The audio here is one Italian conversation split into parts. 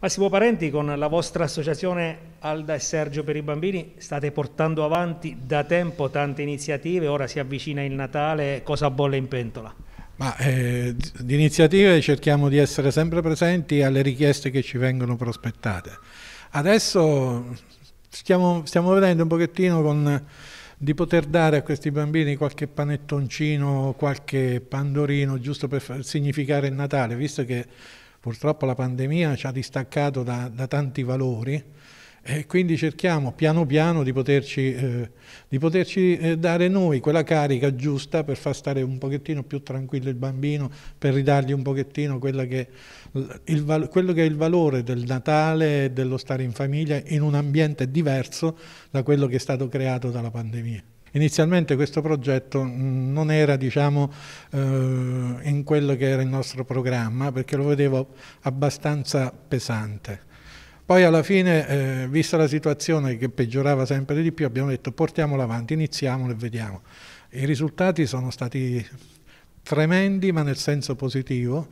Massimo Parenti, con la vostra associazione Alda e Sergio per i bambini state portando avanti da tempo tante iniziative, ora si avvicina il Natale, cosa bolle in pentola? Ma eh, di iniziative cerchiamo di essere sempre presenti alle richieste che ci vengono prospettate. Adesso stiamo, stiamo vedendo un pochettino con, di poter dare a questi bambini qualche panettoncino, qualche pandorino, giusto per significare il Natale, visto che Purtroppo la pandemia ci ha distaccato da, da tanti valori e quindi cerchiamo piano piano di poterci, eh, di poterci eh, dare noi quella carica giusta per far stare un pochettino più tranquillo il bambino, per ridargli un pochettino che, il, quello che è il valore del Natale e dello stare in famiglia in un ambiente diverso da quello che è stato creato dalla pandemia. Inizialmente questo progetto mm, non era diciamo, eh, in quello che era il nostro programma perché lo vedevo abbastanza pesante. Poi alla fine, eh, vista la situazione che peggiorava sempre di più, abbiamo detto portiamolo avanti, iniziamolo e vediamo. I risultati sono stati tremendi ma nel senso positivo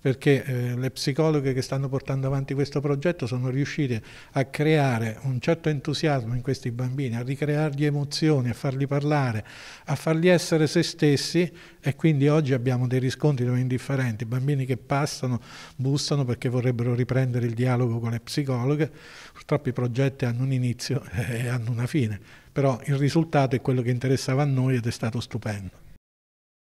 perché eh, le psicologhe che stanno portando avanti questo progetto sono riuscite a creare un certo entusiasmo in questi bambini, a ricreargli emozioni, a farli parlare, a farli essere se stessi e quindi oggi abbiamo dei riscontri non indifferenti, bambini che passano, bussano perché vorrebbero riprendere il dialogo con le psicologhe, purtroppo i progetti hanno un inizio e hanno una fine, però il risultato è quello che interessava a noi ed è stato stupendo.